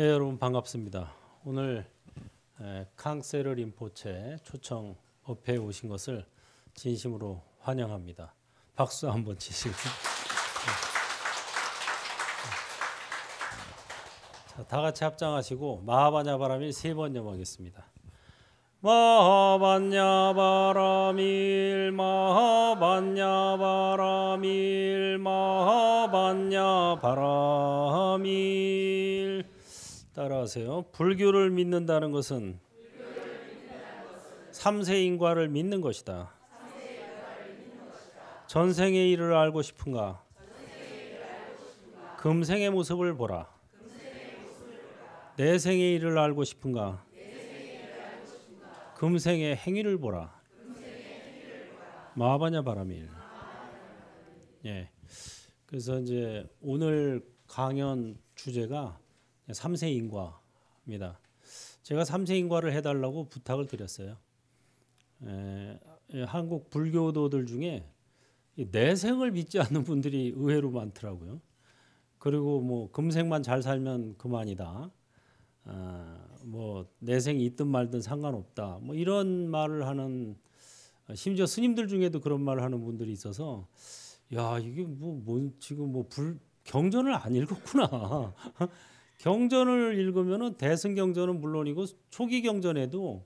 예, 여러분 반갑습니다. 오늘 캉세르 림포체 초청 법에 오신 것을 진심으로 환영합니다. 박수 한번 치시고. 자, 다 같이 합장하시고 마하바냐 바람이 세번 염하겠습니다. 마하반야 바라밀 마하반야 바라밀 마하반야 바라밀 따라하세요. 불교를 믿는다는 것은 삼세인과를 믿는 것이다. 전생의 일을 알고 싶은가? 금생의 모습을 보라. 내생의 일을 알고 싶은가? 금생의 행위를 보라. 마바냐 바라밀. 예. 그래서 이제 오늘 강연 주제가 삼세 인과입니다. 제가 3세 인과를 해달라고 부탁을 드렸어요. 에, 한국 불교도들 중에 내생을 믿지 않는 분들이 의외로 많더라고요. 그리고 뭐 금생만 잘 살면 그만이다. 아, 뭐내생 있든 말든 상관없다. 뭐 이런 말을 하는 심지어 스님들 중에도 그런 말을 하는 분들이 있어서 야 이게 뭐, 뭐 지금 뭐 불 경전을 안 읽었구나. 경전을 읽으면 대승 경전은 물론이고 초기 경전에도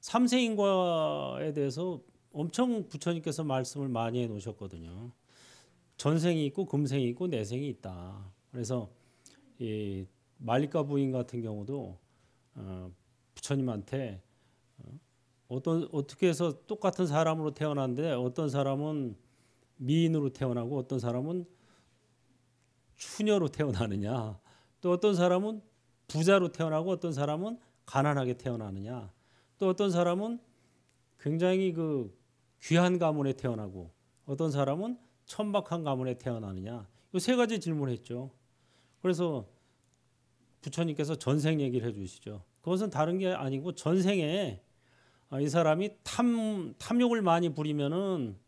삼세 인과에 대해서 엄청 부처님께서 말씀을 많이 해 놓으셨거든요. 전생이 있고 금생이 있고 내생이 있다. 그래서 이 말리카 부인 같은 경우도 어, 부처님한테 어, 어떤 어떻게 해서 똑같은 사람으로 태어났는데 어떤 사람은 미인으로 태어나고 어떤 사람은 추녀로 태어나느냐 또 어떤 사람은 부자로 태어나고 어떤 사람은 가난하게 태어나느냐. 또 어떤 사람은 굉장히 그 귀한 가문에 태어나고 어떤 사람은 천박한 가문에 태어나느냐. 이 세 가지 질문했죠. 그래서 부처님께서 전생 얘기를 해주시죠. 그것은 다른 게 아니고 전생에 아, 이 사람이 탐 탐욕을 많이 부리면은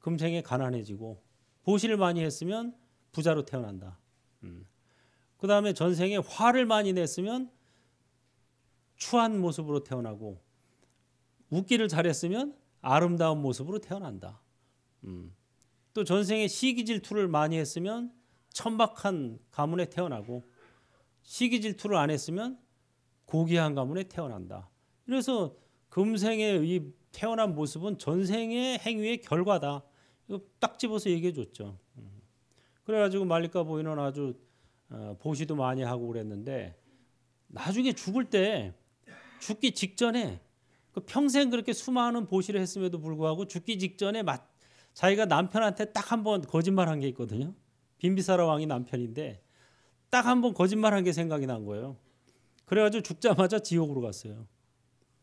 금생에 가난해지고 보시를 많이 했으면 부자로 태어난다. 음. 그 다음에 전생에 화를 많이 냈으면 추한 모습으로 태어나고 웃기를 잘했으면 아름다운 모습으로 태어난다. 음. 또 전생에 시기 질투를 많이 했으면 천박한 가문에 태어나고 시기 질투를 안 했으면 고귀한 가문에 태어난다. 그래서 금생에 이 태어난 모습은 전생의 행위의 결과다. 이거 딱 집어서 얘기해 줬죠. 음. 그래가지고 말리카 보이는 아주 어, 보시도 많이 하고 그랬는데 나중에 죽을 때 죽기 직전에 그 평생 그렇게 수많은 보시를 했음에도 불구하고 죽기 직전에 마, 자기가 남편한테 딱 한 번 거짓말한 게 있거든요. 빈비사라 왕이 남편인데 딱 한 번 거짓말한 게 생각이 난 거예요. 그래가지고 죽자마자 지옥으로 갔어요.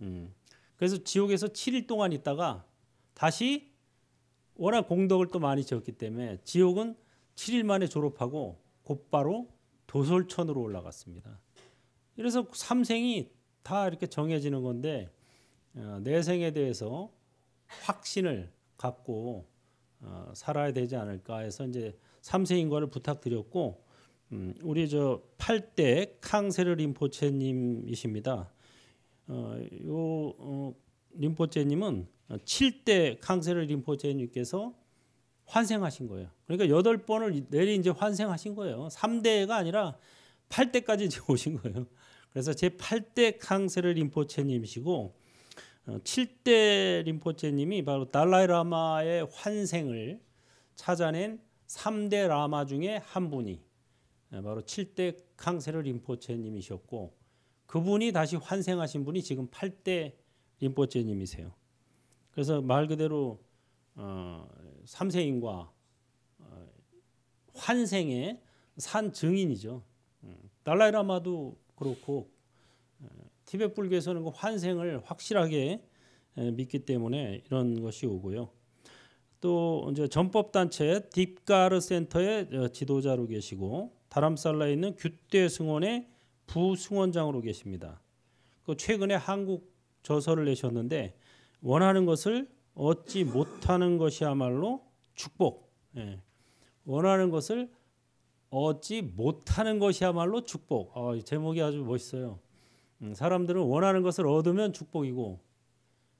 음. 그래서 지옥에서 7일 동안 있다가 다시 워낙 공덕을 또 많이 지었기 때문에 지옥은 7일 만에 졸업하고 곧바로 도솔천으로 올라갔습니다. 그래서 삼생이 다 이렇게 정해지는 건데 어, 내생에 대해서 확신을 갖고 어, 살아야 되지 않을까 해서 이제 삼세인과를 부탁드렸고 음, 우리 저 8대 캉세르 림포체님이십니다. 어, 요 림포체님은 7대 캉세르 림포체님께서 환생하신 거예요. 그러니까 여덟 번을 내리 이제 환생하신 거예요. 3대가 아니라 8대까지 이제 오신 거예요. 그래서 제 8대 캉세르 림포체님이시고 7대 어, 림포체님이 바로 달라이라마의 환생을 찾아낸 3대 라마 중에 한 분이 예, 바로 7대 캉세르 림포체님이셨고 그분이 다시 환생하신 분이 지금 8대 림포체님이세요. 그래서 말 그대로 어, 삼세인과 어, 환생의 산 증인이죠. 음, 달라이라마도 그렇고 어, 티벳 불교에서는 그 환생을 확실하게 믿기 때문에 이런 것이 오고요. 또 이제 전법 단체 딥가르 센터의 어, 지도자로 계시고 다람살라에 있는 규대 승원의 부승원장으로 계십니다. 그 최근에 한국 저서를 내셨는데 원하는 것을 얻지 못하는 것이야말로 축복. 예. 원하는 것을 얻지 못하는 것이야말로 축복. 어, 제목이 아주 멋있어요. 음, 사람들은 원하는 것을 얻으면 축복이고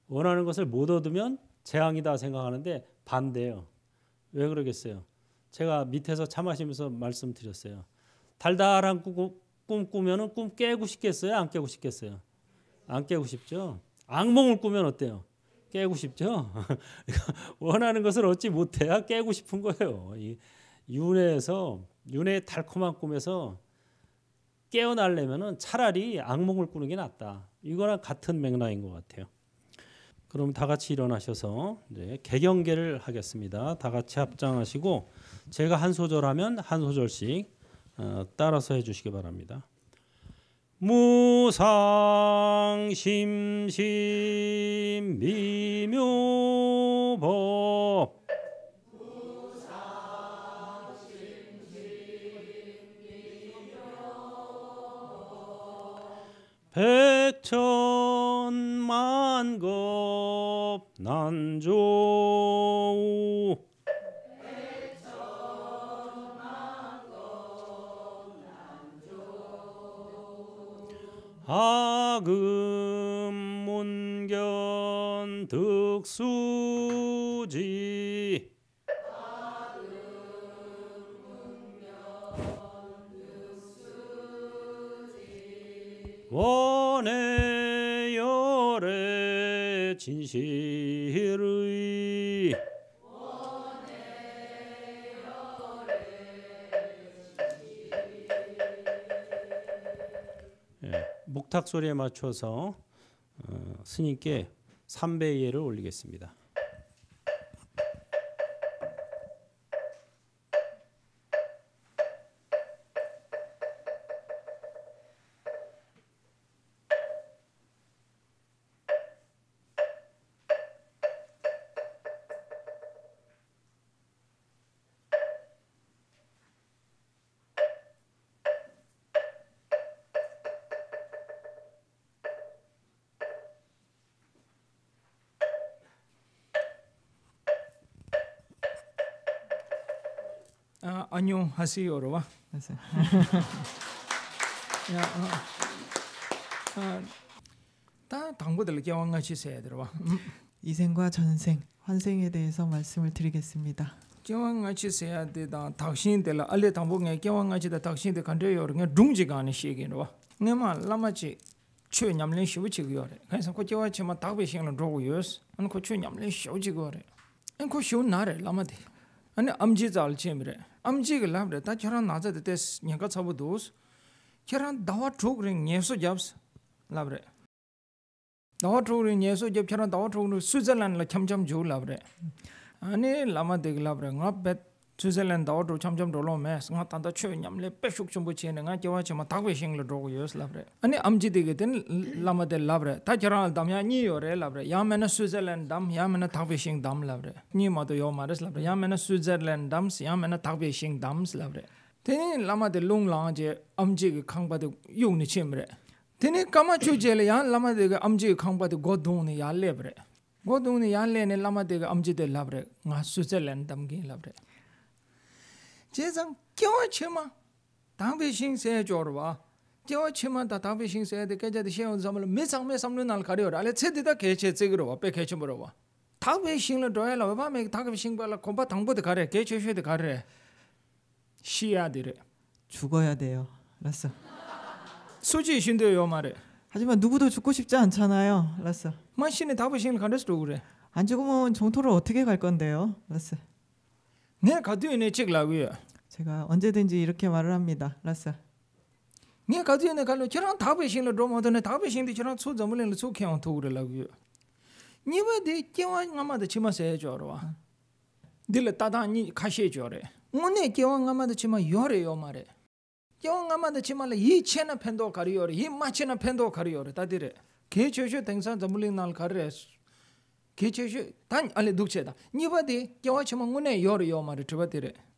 원하는 것을 못 얻으면 재앙이다 생각하는데 반대예요. 왜 그러겠어요? 제가 밑에서 차 마시면서 말씀드렸어요. 달달한 꿈, 꿈 꾸면은 꿈 깨고 싶겠어요? 안 깨고 싶겠어요? 안 깨고 싶죠. 악몽을 꾸면 어때요? 깨고 싶죠. 원하는 것을 얻지 못해야 깨고 싶은 거예요. 이 윤회에서 윤회의 달콤한 꿈에서 깨어나려면 차라리 악몽을 꾸는 게 낫다. 이거랑 같은 맥락인 것 같아요. 그럼 다 같이 일어나셔서 이제 개경계를 하겠습니다. 다 같이 합장하시고 제가 한 소절 하면 한 소절씩 어, 따라서 해주시기 바랍니다. 무상심심 미묘법 백천만겁 난조 부탁 소리에 맞춰서 어, 스님께 삼배 예를 올리겠습니다. 아, 안녕하세요로와. 네. 야, 어, 아, 다 당부들 경황하시세요, 들어와. 음. 이생과 전생, 환생에 대해서 말씀을 드리겠습니다. 경황하시세요, 대다 당신들 알레 당부에 경황하시다 당신들 간절히 그냥 둥지가는 시기로와. 내마 라마지 추 냠린 쉬지고요래 그래서 그 저와 저만 답이 생는 로고요스. 안그 추 냠린 쉬지고래 안그 쉬운 날 라마데. 아니 암지 잘 쳔미레 암지 글라브레 다 저런 나자데 데스 다와 트로그링 녜소 잡스 라브레 다와 트로그링 녜소 잡 다와 트로그링 스위즈랜드라 참참 조 라브레 아니 Tsuzelen dao dhru cham cham dholo mes, nga tanda chu nyamle pe shuk chumbu che ne, nga kiawa chima takwe shingla dhogo yos labre. Ani amji dige ten lama de labre, ta kiraal dam ya nyi yore labre, ya mena Tsuzelen dam, ya Nyi mato yo maris labre, ya mena Tsuzelen dams, ya mena takwe shing dams labre. Teni lama de lung 제상 겨워치마 당비 신세 조르와 겨치마다 당비 신세 데 깨자데 시온 삼을 메상 메삼르 날 가려 알레 체디다 개체 찍으러 와 빼개체 물어 와 당비 신을 도야라 와밤에 당비 신발라 바 당보데 가래 개체 쉐데 가래 시야디 죽어야 돼요 라스 수지 신데요 말에 하지만 누구도 죽고 싶지 않잖아요 라스 마신에 당비 신을 가려서 그래 안 죽으면 정토를 어떻게 갈 건데요 라스 내 가도 있네 찍라고요 제가 언제든지 이렇게 말을 합니다. 라사. 네 가지네 갈로 저랑 답을 신을 로마도네 답을 신디 저랑 초 점을 초 켜온 토를 라고요. 니베 께와 아마도 치마세 줘러와. 딜레 따다니 카시에 줘래. 오네 께와 아마도 치마 요래요 말에. 께와 아마도 치마라 이 체나 팬도 가리요래. 이 마치나 팬도 가리요래. 다들에. 개 최초 등산 점을 날 가래. 개 최초 단 알레 독체다. 니베 데 께와 치마 오네 요래요 말에 드바디레.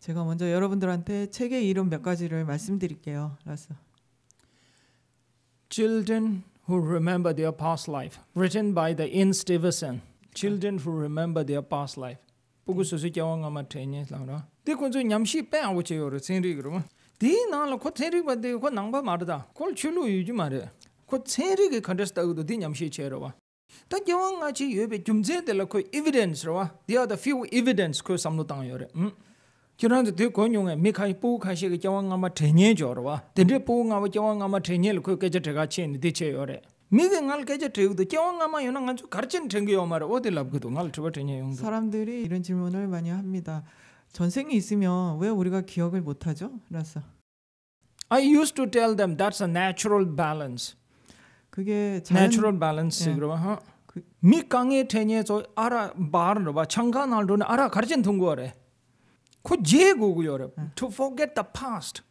제가 먼저 여러분들한테 책의 이름 몇 가지를 말씀드릴게요. 라서. Children who remember their past life written by the in Stevenson. Children who remember their past life. 보고 소식이 와 엄마 테니스랑 나. 디콘주 냠시 빼안 오체요. 신리 그러면. 디 나로 코 테리 바데 코 남바 마르다. 콜 줄로 유지 마레. 코 체리게 컨테스트하고도 디 냠시 체러와. 또 영원하지 예배 좀 제대로 코 에비던스로 와. 디어더 퓨 에비던스 코 삼노 땅요레. 음. kirāntu tē kōnyōngi mī kāi pō kāshī kā kiawā ngā mā tēnyē jōr wā tē tē pō ngā wā kiawā ngā mā tēnyē lō kō kēchā tē kā chēni tē chē yō rē mī kē ngā lō kēchā tē yō tō kiawā ngā mā yō na ngā chō karchen tēngi yō mā rō o tē lab kē tō ngā lō tē pā tēnyē yō ngā 사람들이 이런 질문을 많이 합니다 전생이 있으면 왜 우리가 기억을 못 하죠? 라서 I used to tell them that's a natural balance 그게 자연... natural balance 예. 그러면 미 강에 테니에 저 알아 바르 봐 창간 알도는 알아 가르친 통고래 ko je go go yo re to forget the past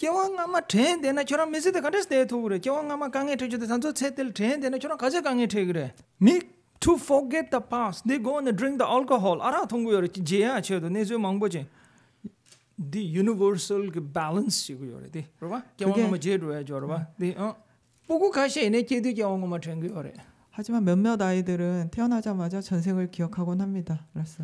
kyeo nga ma then de na chora mese de kandes de thu re kyeo nga ma kang e thu de san so che tel then de na chora ka je kang e thu re ni to forget the past they go and drink the alcohol ara thong go yo re je the universal balance you go re 하지만 몇몇 아이들은 태어나자마자 전생을 기억하곤 합니다. 알았어.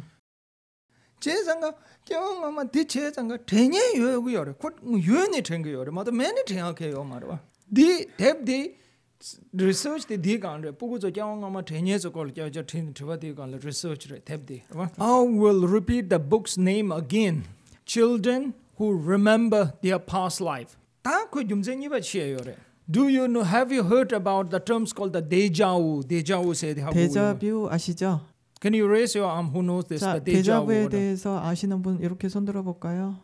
제상가 경험만 대체장가 대녀 요구 곧 요연이 된게 요래 맞아 맨이 생각해요 말아 디 뎁디 리서치 디 dig on the pugu zo jang ma the nye zo kol ja i will repeat the book's name again children who remember their past life ta ku jum do you know have you heard about the terms called the deja vu deja vu deja vu Can you raise your arm who knows this? 자, the deja vu에 order. 대해서 아시는 분 이렇게 손 들어볼까요?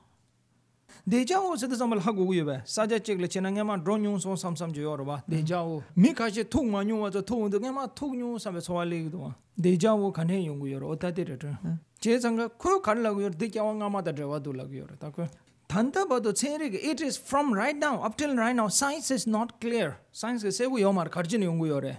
deja vu se tsam la gu gu ye ba sa ja che le chenang ma dron nyung so sam sam ju yo ba deja vu mi ka che thung ma nyung wa zo thung de ma thung nyung sam ba so wa le do deja vu kan he yong gu yo ro ta de de che sang ga khu kan la gu yo de kya wa nga ma da de do la gu yo ta ko tan ba do che re it is from right now up till right now science is not clear science ge se gu yo mar khar jin yong gu yo re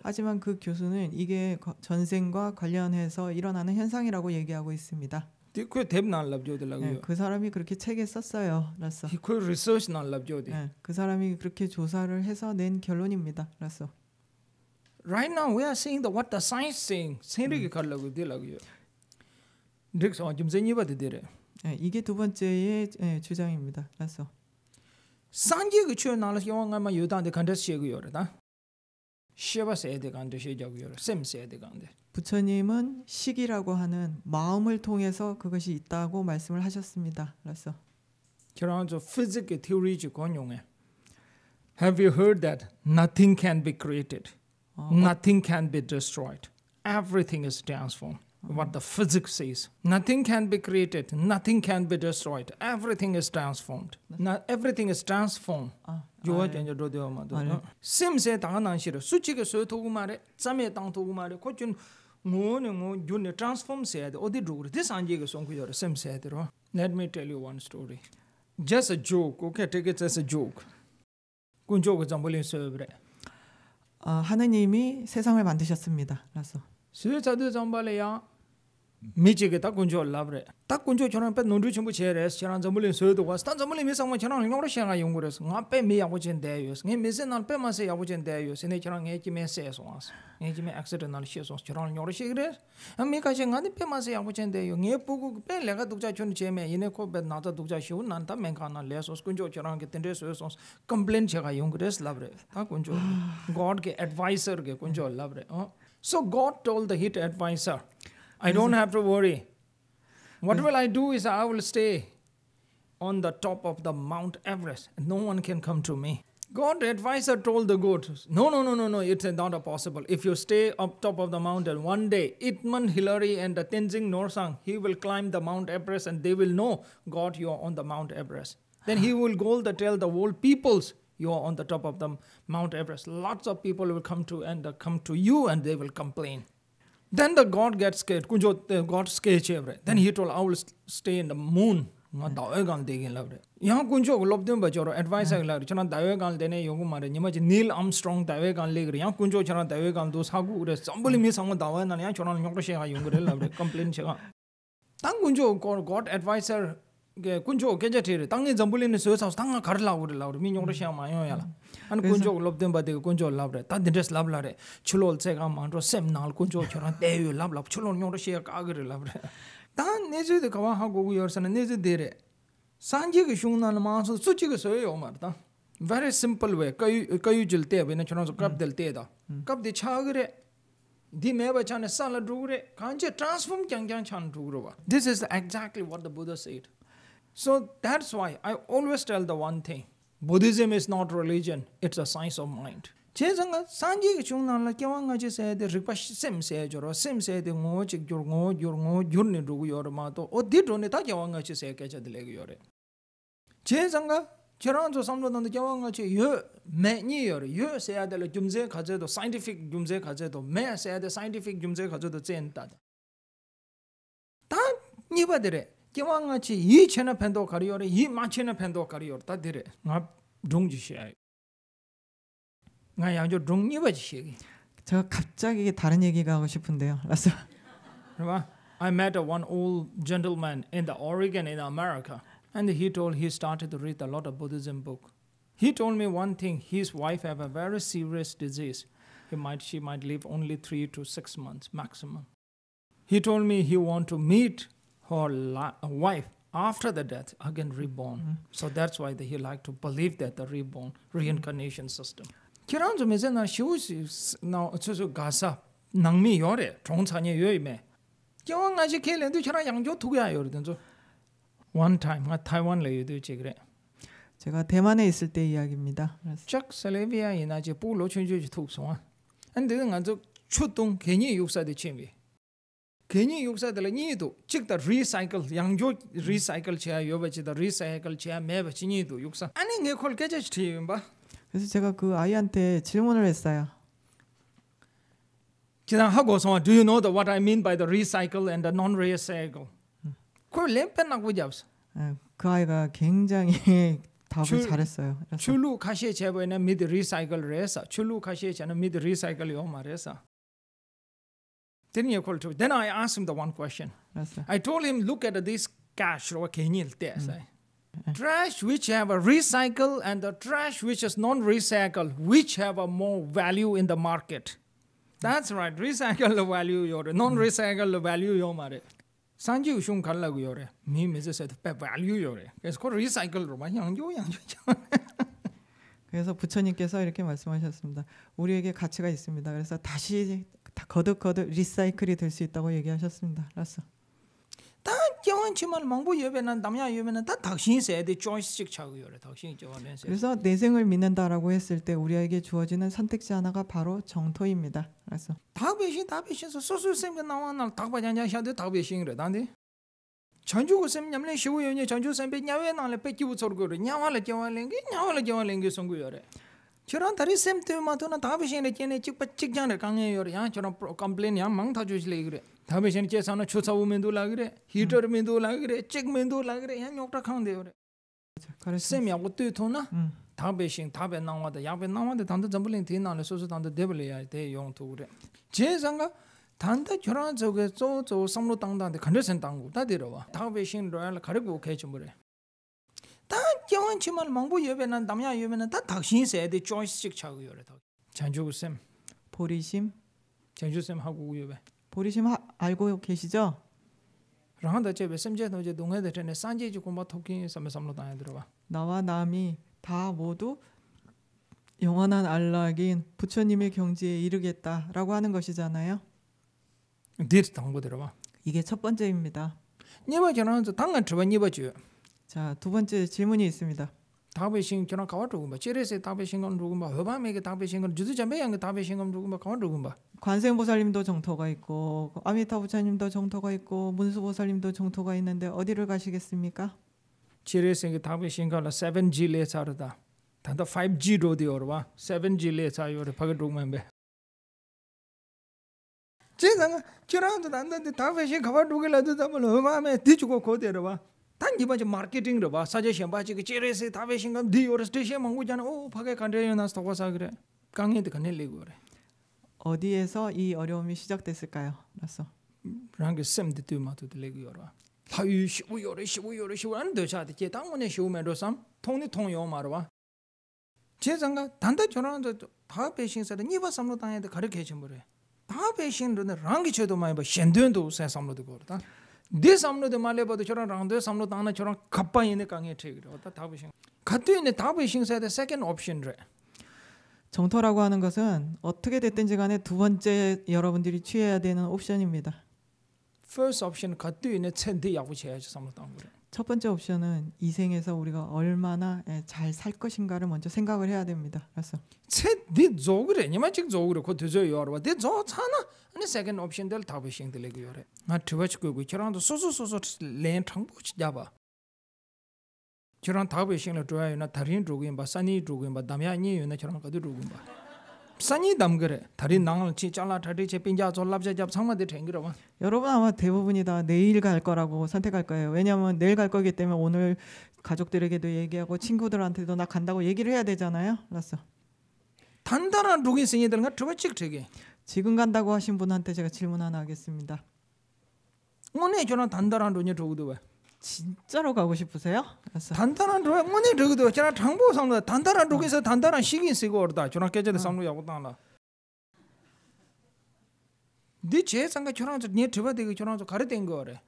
하지만그 교수는 이게 전생과 관련해서 일어나는 현상이라고 얘기하고 있습니다. 네, 네 그 사람이 그렇게 책에 썼어요. 라서. 그 네, 그 사람이 그렇게 조사를 해서 낸 결론입니다. 라서. Right now we are seeing the what the science saying. 생리기 갈라고 음. 되라고요. 늑서 좀 생이 봐도 되래. 네, 이게 두 번째의 예, 주장입니다. 라서. 산지 그 추어 나라 영화가마 요단데 간다시고 요르다. 시바세데 간다시고 요르. 셈세데 간데. 부처님은 식이라고 하는 마음을 통해서 그것이 있다고 말씀을 하셨습니다. 그래서 결혼저 physics theory 권용해. Have you heard that nothing can be created? 어, nothing can be destroyed. Everything is transformed. what the physics says nothing can be created nothing can be destroyed everything is transformed now everything is transformed you are going to do sim se da nan shi de su chi ge su tu gu ma de zhan me dang tu gu ma de ko jun mo ne mo jun ne transform se de o di ru de san ji ge song sim se de ro let me tell you one story just a joke okay take it as a joke kun joke zang bo lin se bre 아 ah, 하나님이 세상을 만드셨습니다. 그래서 suyo chadu zambale yang mi chige ta kunjo labre ta kunjo chonang pe nondru chenpo che res chonang zambule suyo dukwa stan zambule mi sangwa chonang nyongro shenga yungu res nga pe mi yaku chen deyo nga mi se nal pe ma se yaku chen deyo sene chonang nga eki me se so nga nga eki me exit nal she so chonang nyongro So God told the hit advisor, I don't have to worry. What hmm. will I do is I will stay on the top of the Mount Everest. no one can come to me. God advisor told the goat, no, no, no, no, no, it's not possible. If you stay up top of the mountain, one day, Itman Hillary and the Tenzing Norsang, he will climb the Mount Everest and they will know, God, you are on the Mount Everest. Then he will go to tell the whole peoples, You are on the top of the Mount Everest. Lots of people will come to and uh, come to you and they will complain. Then the God gets scared. Kunjo the God scared Then he told I will stay in the moon. Nga dawe gan de gin lavre. Ya kunjo lob dem bachor advice ag Chana dawe gan de ne yong mare ji Neil Armstrong dawe gan le gre. Ya kunjo chana dawe gan do sa gu re sambuli mi sang dawe na ya chona nyok she ha yong gre complain che ga. Tang kunjo God advisor 게 군조 괜찮대. 땅에 점불리는 소에서 땅아 가르라고 그러라고 민용으로 시험 많이 해야라. 아니 군조 럽된 바데 군조 랍래. 다 인터스 랍라래. 출올 제가 만들어 셈날 군조 저런 대유 랍랍 출올 용으로 시험 가그를 랍래. 단 내주도 가만 하고 요서는 내주대래. 산지가 흉난 마서 수치가 소요 말다. very simple way kayu kayu jil te bena chuna so kap del te da kap de cha gre di me ba cha ne sa la dru gre kan transform kyang kyang chan ba this is exactly what the buddha said So that's why I always tell the one thing. Buddhism is not religion, it's a science of mind. Che zang san chung nan la kyang wang ge se de rig pa sim se jo ro sim se de ngo ji jo ngo jo ngo jo ni ru yo ro ma to o di ro ne ta kyang wang ge se ke cha de le ge yo re che zang ga che ran zo sam lo nan de kyang wang yo me ni yo re yo se ya de lo jum kha ze do scientific jum ze kha ze do me se ya de scientific jum ze kha ze do chen ta ta ni ba de re nga nga I met one old gentleman in the Oregon in America and he told he started to read a lot of Buddhism book. He told me one thing, his wife have a very serious disease. He might, she might live only three to six months maximum. He told me he want to meet her wife after the death again reborn mm -hmm. so that's why they like to believe that the reborn reincarnation mm -hmm. system kiran zo mezen na no tsu gasa nangmi yore chong chan ye me kyong na ji one time at taiwan le yu du 제가 대만에 있을 때 이야기입니다. 쫙 셀레비아 이나지 부로춘주지 투송아. 안 되는 아주 초동 괜히 취미. 괜히 욕사들 니도 직다 리사이클 양조 리사이클 제야 요베지다 리사이클 제야 매베지니도 욕사 아니 내 콜게제 스티임바 그래서 제가 그 아이한테 질문을 했어요. 그냥 하고서 do you know the, what I mean by the recycle and the non-recycle? 음. 예, 그 램펜하고 잡았그 아이가 굉장히 답을 줄, 잘했어요. 줄루 가시에 제보에는 mid r e c y 해서 줄루 가시에 저는 mid r e c y 요 말해서 Then you call to. Then I asked him the one question. I told him, look at this cash or mm. Trash which have a recycle and the trash which is non-recycle, which have a more value in the market. That's right. Recycle value your non-recycle value your mare. Sanju shung kan lagu yore. Mi mize se pe value yore. 그래서 recycle 로 많이 양조 양조. 그래서 부처님께서 이렇게 말씀하셨습니다. 우리에게 가치가 있습니다. 그래서 다시 다 거듭거듭 리사이클이 될 수 있다고 얘기하셨습니다. 라스. 다 경험치만 망보 예배는 남야 예배는 다 당신이 써야 돼. 조이스틱 차고 요 당신이 저하면 그래서 내생을 믿는다라고 했을 때 우리에게 주어지는 선택지 하나가 바로 정토입니다. 라스. 다베시 다베시에서 소수생이 나와 날 다바냐냐 샤데 다베시잉래. 난데. 전주고 쌤 냠래 시고 연예 전주 쌤 배냐외 나래 빼기부 저러고 냐와래 겨와랭 냐와래 겨와랭기 송구 요래. Chirang thari sem tewe ma thuna thabi shen re chene chikpa chik jang re kange yor yaa chirang complain yaa mang tha chuchile igre. Thabi shen che sa na chutsa wu mendo lagre, heater mendo lagre, chik mendo lagre yaa nyokta khaan deyo re. Sem yaa utu thuna thabi shen, thabi nangwa da, yaa bi nangwa da thanda zambuli ngi thina le susu thanda debali yaa dey yong thugu re. 당은 치만 망부 예배는 남야 예배는 다 당신 세대 조이스틱 차고 요래다. 전주구쌤 보리심 전주쌤 하고 예배. 보리심 하, 알고 계시죠? 라한다 제배 쌤제 노제 동해대 에 산제지 공부 토킹 삼삼로 다녀 들어봐. 나와 남이 다 모두 영원한 안락인 부처님의 경지에 이르겠다라고 하는 것이잖아요. 네 당부 들어봐. 이게 첫 번째입니다. 네번 전화해서 당근 들어 네번 줘 자, 두 번째 질문이 있습니다. 답의 신경 가와 조금바 제레세 답의 신경 조금바 허밤에게 답의 신경 주두자매양게 답의 신 조금바 가와 조금바 관세음보살님도 정토가 있고 아미타부처님도 정토가 있고 문수보살님도 정토가 있는데 어디를 가시겠습니까? 제레세 답의 신경은 7G 레사르다 단다 5G 로디오와 7G 레사요르 바가 조금만 제가 결혼도 난다데 답의 신 가와 조금라도 담을 허밤에 뒤주고 고대로와 단 기본 좀 마케팅 로봐 사제 시험 봐지 그 제레세 답에 신감 디 오레스테시 망고 잖아 오 파게 간대요 나 스토가 사 그래 강에도 간에 리고 그래 어디에서 이 어려움이 시작됐을까요 라서 랑게 셈데 두 마도 들리고 요라 타유 시우 요레 시우 요레 시우 안 되자데 제 당원에 시우면 로삼 통니 통요 말어 봐 제장가 단다 전화한테 다 배신사도 니바 삼로 당에도 가르쳐 줘 버려 다 배신로는 랑게 쳐도 세 삼로도 거다 내 삼로 대 말해 봐도 저랑 랑도 삼로 다나 저랑 갑바 이네 강에 책이래. 어다 답이신. 같은 있는 답이 신사의 세컨 옵션래. 정토라고 하는 것은 어떻게 됐든지 간에 두 번째 여러분들이 취해야 되는 옵션입니다. first option 같은 있는 첸데 야구 해야지 삼로 당 그래. 첫 번째 옵션은 이 생에서 우리가 얼마나 예, 잘살 것인가를 먼저 생각을 해야 됩니다. 그래서 제 조그레 니마직 조그레 코 되죠 요르와 데 네 조차나 아니 세컨 옵션 될 답이싱 될 얘기요레 나 트바치고 그 저랑도 소소소소 렌 탕보치 잡아 저랑 답이싱을 줘야 나 다른 조그인 바 사니 조그 담야 니 요나 저랑 가도 조그인 삽산이 담그래. 다리 낭을 치 잘라 다리 제 빈자 졸랍제 잡 상마대 댕그러와. 여러분 아마 대부분이 다 내일 갈 거라고 선택할 거예요. 왜냐하면 내일 갈 거기 때문에 오늘 가족들에게도 얘기하고 친구들한테도 나 간다고 얘기를 해야 되잖아요. 알았어. 단단한 루기 생이들과 저번 되게. 지금 간다고 하신 분한테 제가 질문 하나 하겠습니다. 오늘 저는 단단한 루니 저우도 왜? 진짜로 가고 싶으세요? 그래서 단단한 로 뭐니 저기도 저나 장보 단단한 로에서 단단한 시기 쓰고 얻다. 저나 깨져도 어. 상로 야고 당라. 니제 상가 저랑 저니 드바 되게 저랑 저 가르 된 거래.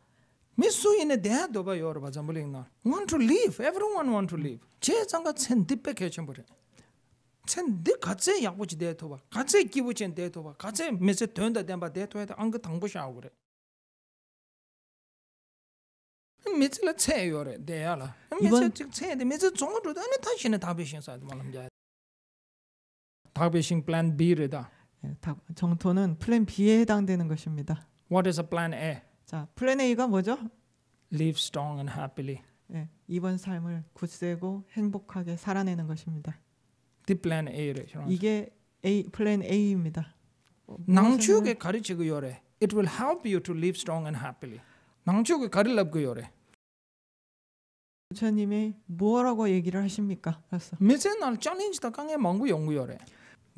미수인의 대화도 봐 여러 봐 잠불이나. Want to leave. Everyone want to leave. 제 상가 센 딥에 개천 버려. 첸디 같이 야고지 대토바 같이 기부첸 대토바 같이 메세 돈다 된바 대토에다 안그 당부샤고 그래 미츠라 체요레 데야라 미츠 즉 체데 미츠 종어도 아니 다시는 답이신 사 말합니다 답신 플랜 B래다 예, 정토는 플랜 B에 해당되는 것입니다 What is a plan A? 자, 플랜 A가 뭐죠? Live strong and happily. 예, 이번 삶을 굳세고 행복하게 살아내는 것입니다. The 네 plan A래. 이게 A 플랜 A입니다. 낭추게 가르치고 요래. It will help you to live strong and happily. 낭추게 가르랍고 요래. 부처님이 뭐라고 얘기를 하십니까? 그래서 미세날 챌린지다 강에 망고 연구요래.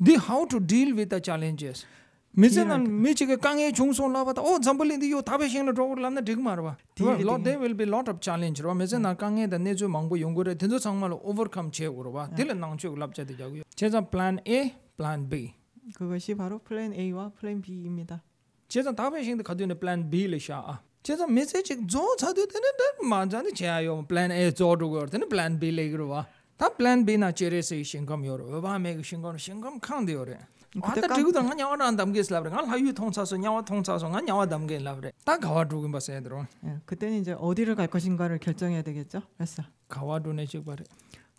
The how to deal with the challenges. 미세날 미치게 강에 중소 나와다. 오 잠불린데 요 답에 신나 저거 란다 되게 말아 봐. Lot there will be lot of challenge. 강에 the 내주 망고 연구를 된저 정말 overcome 제우로 봐. 딜 낭주 글랍자도 자고요. 제자 plan A, 플랜 B. 그것이 바로 플랜 A와 플랜 B입니다. 제자 답에 신나 플랜 B를 샤아. 제가 메시지 저 자도 되는데 만자니 제아요 플랜 A 저도 거든 플랜 B 레그로 와다 플랜 B나 제레세 신검 요로 와 메기 신검 신검 칸데요레 아다 지구도 그냥 어느 안 담게 슬라브레 갈 하유 통차서 냐와 통차서 가 냐와 담게 슬라브레 다 가와 두긴 봐서 애들어 그때는 이제 어디를 갈 것인가를 결정해야 되겠죠 그래서 가와 두네 지바레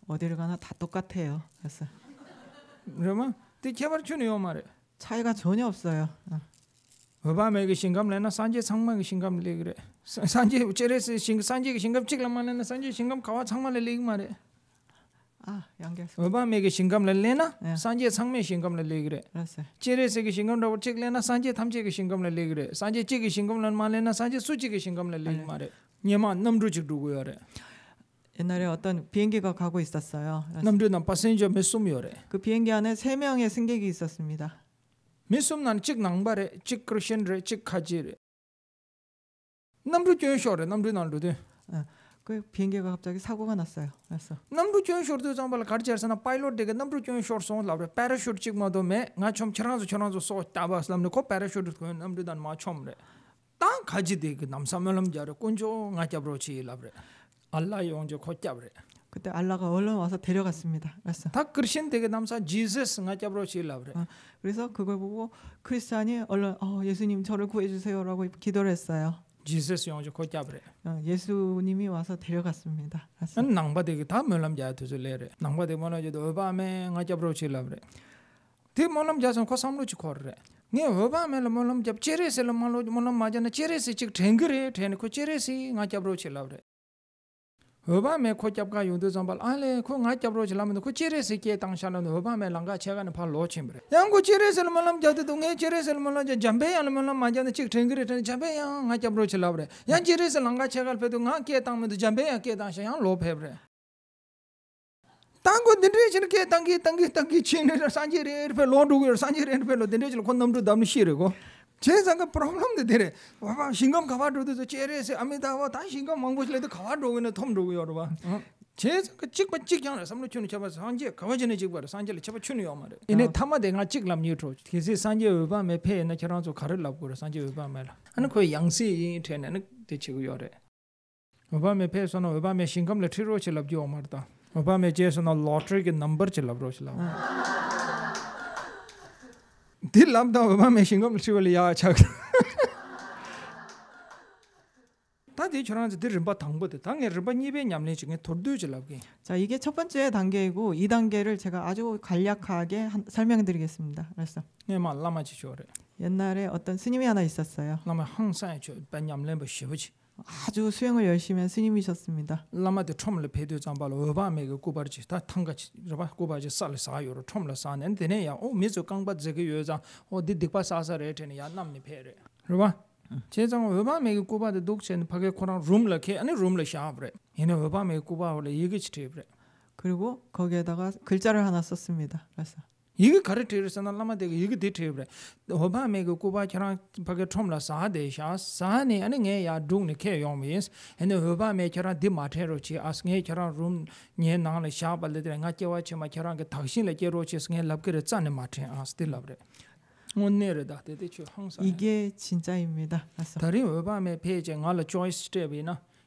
어디를 가나 다 똑같아요 그래서 그러면 네 개발 중이요 말에 차이가 전혀 없어요 어. obama ge shingam lena sanje sangma ge shingam le gre sanje uchere se shing sanje ge shingam chik lama lena sanje shingam kawa changma le lig mare 아, 양계스. 어바메게 신감 렐레나 산제 상메 신감 렐레 그래. 체레세게 신감 더 찍레나 산제 탐제게 신감 렐레 그래. 산제 찍게 신감 렐 말레나 산제 수지게 신감 렐레 말에. 녀마 남루 찍두고 요래. 옛날에 어떤 비행기가 가고 있었어요. 남루는 파센저 몇 소미요래. 그 비행기 안에 세 명의 승객이 있었습니다. 미숨난 직낭바레 직크르션레 직카지레 남부교쇼레 남부난루데 그 비행기가 갑자기 사고가 났어요. 났어. 남부 교현 쇼트 좀 파일럿 되게 남부 교현 쇼트 라브. 패라슈트 찍 뭐도 매. 나 촘처럼 촘처럼 소 따바슬람 놓고 패라슈트 그 남부 단 마촘래. 땅 가지 되게 남사멸음 자로 꾼조 나 잡로치 라브. 용저 코짜브래. 그때 알라가 얼른 와서 데려갔습니다. 그래서 다 크리스천 되게 남사 지세스가 잡으러 실라 그래. 어, 그래서 그걸 보고 크리스천이 얼른 어, 예수님 저를 구해 주세요라고 기도를 했어요. 지세스 영주 거 잡으래. 예수님이 와서 데려갔습니다. 난 낭바되게 다 멸람 자야 되줄래래. 낭바되 뭐어저도 어밤에 가 잡으러 실라 그래. 대멸람 자선 거 삼로 지코래. 네 어밤에 몰람 잡 체레스 몰람 맞아나 체레스 직 땡그레 땡고 체레스 가 잡으러 실라 그래. Hoba me ko kyabka yungdo zambal, ale ko nga kyabro zilamdo, ko chire se kye tangsha lamdo, hoba me langa chega na pa lo chimbre. Yang ko chire se lamalam jatido, nga chire se lamalam jambe yang lamalam ma jatido, chik tengri tengri, jambe yang nga kyabro zilabre. Yang chire 제상가 프로그램데 데레 와바 신검 가바르도 저 제레세 아미다와 다 신검 망고슬레도 가바르오네 톰르고 여러바 제상 그 찍만 찍이야 삼루촌이 잡아 산제 가바지네 찍바 산제를 잡아 춘이 오마레 이네 찍람 뉴트로 제세 산제 외바 메페에 나저 산제 외바 메라 아니 양세 인테네 대치고 여레 외바 메페서나 외바 메 신검레 트리로 오마르다 로터리 넘버 칠랍로 칠랍 de lambda ba me shingom chi wali ya cha ta de chora de rimba 당보 de 당에 rimba 니베 냠네 중에 돌도지 라고 자 이게 첫 번째 단계이고 이 단계를 제가 아주 간략하게 한, 설명드리겠습니다 알았어 네마 라마지 조레 옛날에 어떤 스님이 하나 있었어요 라마 항상 저 반냠렘 버시버지 아주 수행을 열심히 한 스님이셨습니다. 라마데 촘르 베드 잠발로 오바메게 고바르지 다 탕가치 라바 고바지 살 사요로 촘르 사는데네 야오 미조 강바 제게 요자 오 디디파 사사레테네 야 남니 페레 라바 제장 오바메게 고바데 독체 파게 코랑 룸르케 아니 룸르 샤브레 얘네 오바메게 고바올 얘기치테브레 그리고 거기에다가 글자를 하나 썼습니다. 그래서 이게 가르테르스나 라마데 이게 데테브레 호바메고 코바처럼 바게 톰라 사데샤 사니 아니게 nge ya dung ne ke yong means and the hoba me chara di ma the ro chi as nge chara 이게 진짜입니다. 다리 외바메 페이지에 nga le choice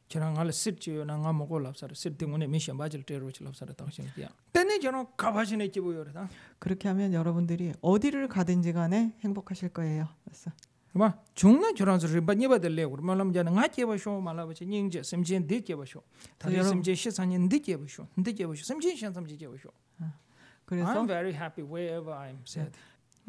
저랑을 씹지요나 나 먹고 랍서 씹띵고네 미션 바질 저노 가바진에 찌보요라 그렇게 하면 여러분들이 어디를 가든지 간에 행복하실 거예요 그래서 봐 정말 저런 소리 많이 받을래 우리 말하면 내가 같이 닝제 심진 듣게 해봐쇼 다들 심진 시선이 듣게 해봐쇼 듣게 해봐쇼 심진 그래서 I'm very happy wherever I'm said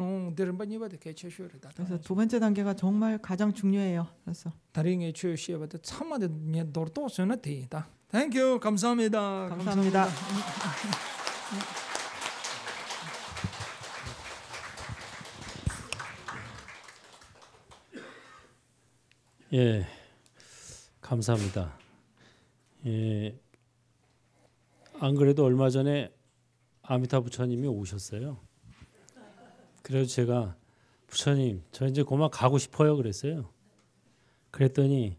어, 그래서 두 번째 단계가 정말 가장 중요해요. 그래서 다른 주시에부터 참마데 너또 쓰는 데이다. t h 감사합니다. 감사합니다. 예. 감사합니다. 예. 안 그래도 얼마 전에 아미타 부처님이 오셨어요. 그래서 제가 부처님 저 이제 고만 가고 싶어요 그랬어요. 그랬더니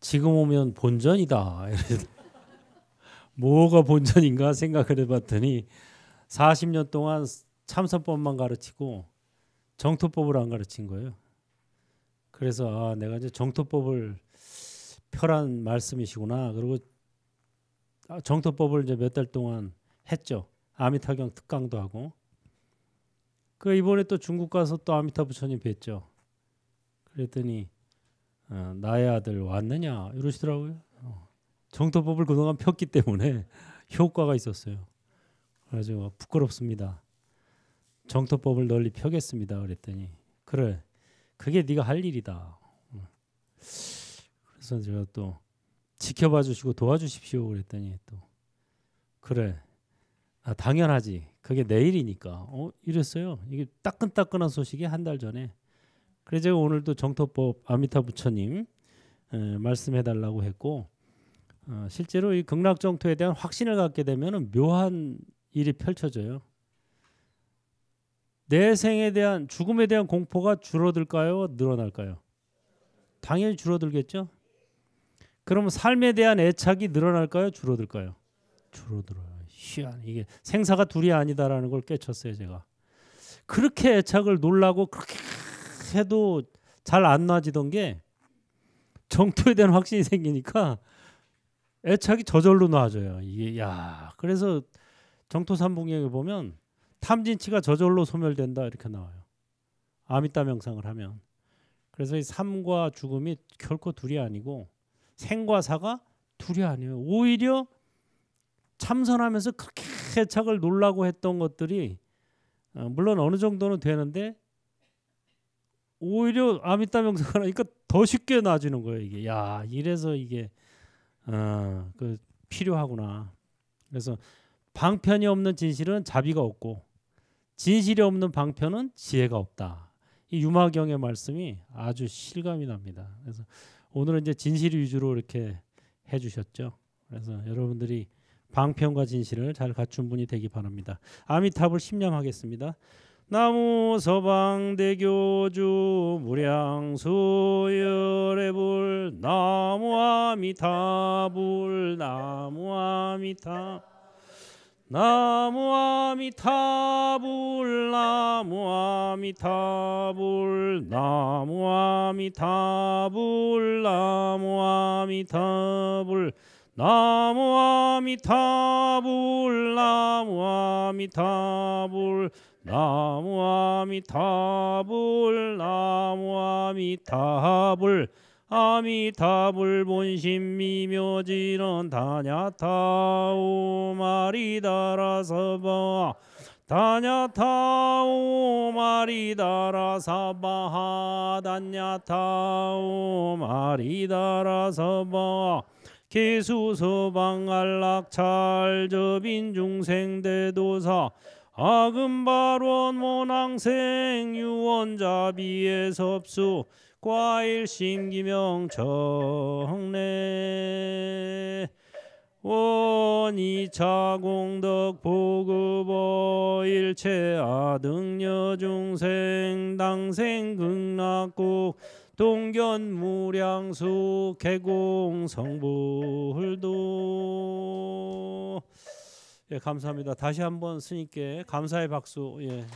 지금 오면 본전이다. 뭐가 본전인가 생각을 해봤더니 40년 동안 참선법만 가르치고 정토법을 안 가르친 거예요. 그래서 아 내가 이제 정토법을 펴란 말씀이시구나. 그리고 아, 정토법을 이제 몇 달 동안 했죠. 아미타경 특강도 하고 그 이번에 또 중국 가서 또 아미타 부처님 뵀죠. 그랬더니 어, 나의 아들 왔느냐 이러시더라고요. 어. 정토법을 그동안 폈기 때문에 효과가 있었어요. 그래서 부끄럽습니다. 정토법을 널리 펴겠습니다. 그랬더니 그래 그게 네가 할 일이다. 어. 그래서 제가 또 지켜봐 주시고 도와주십시오. 그랬더니 또 그래 아, 당연하지. 그게 내일이니까. 어, 이랬어요. 이게 따끈따끈한 소식이 한 달 전에. 그래서 제가 오늘도 정토법 아미타 부처님 에, 말씀해달라고 했고 어, 실제로 이 극락정토에 대한 확신을 갖게 되면 묘한 일이 펼쳐져요. 내 생에 대한 죽음에 대한 공포가 줄어들까요? 늘어날까요? 당연히 줄어들겠죠. 그럼 삶에 대한 애착이 늘어날까요? 줄어들까요? 줄어들어요. 희한 이게 생사가 둘이 아니다라는 걸 깨쳤어요 제가. 그렇게 애착을 놀라고 그렇게 해도 잘 안 나아지던 게 정토에 대한 확신이 생기니까 애착이 저절로 나아져요. 이게 야 그래서 정토 삼봉에 보면 탐진치가 저절로 소멸된다 이렇게 나와요. 아미따 명상을 하면 그래서 이 삶과 죽음이 결코 둘이 아니고 생과 사가 둘이 아니에요. 오히려 참선하면서 그렇게 해착을 놀라고 했던 것들이 어, 물론 어느 정도는 되는데 오히려 아미타 명상을 하니까 더 쉽게 나아지는 거예요 이게 야 이래서 이게 어, 그 필요하구나 그래서 방편이 없는 진실은 자비가 없고 진실이 없는 방편은 지혜가 없다 이 유마경의 말씀이 아주 실감이 납니다 그래서 오늘은 이제 진실 위주로 이렇게 해주셨죠 그래서 여러분들이 방편과 진실을 잘 갖춘 분이 되기 바랍니다. 아미타불 심령하겠습니다. 나무 서방대교주 무량수열의불 나무 아미타불 나무 아미타 나무 아미타불 나무 아미타불 나무 아미타불 나무 아미타불 나무 아미타불 나무 아미타불 나무 아미타불 나무 아미타불 아미타불 본심 미묘지런 다냐타오 마리다라서바 다냐타오 마리다라사바 다냐타오 마리다라서바 개수서방안락 찰접인 중생대도사 아금발원 모낭생 유원자비의 섭수 과일심기명 정래 원이차공덕 보급어 일체 아등여 중생 당생 극락국 동견무량수 개공성불도 예, 감사합니다. 다시 한번 스님께 감사의 박수 예.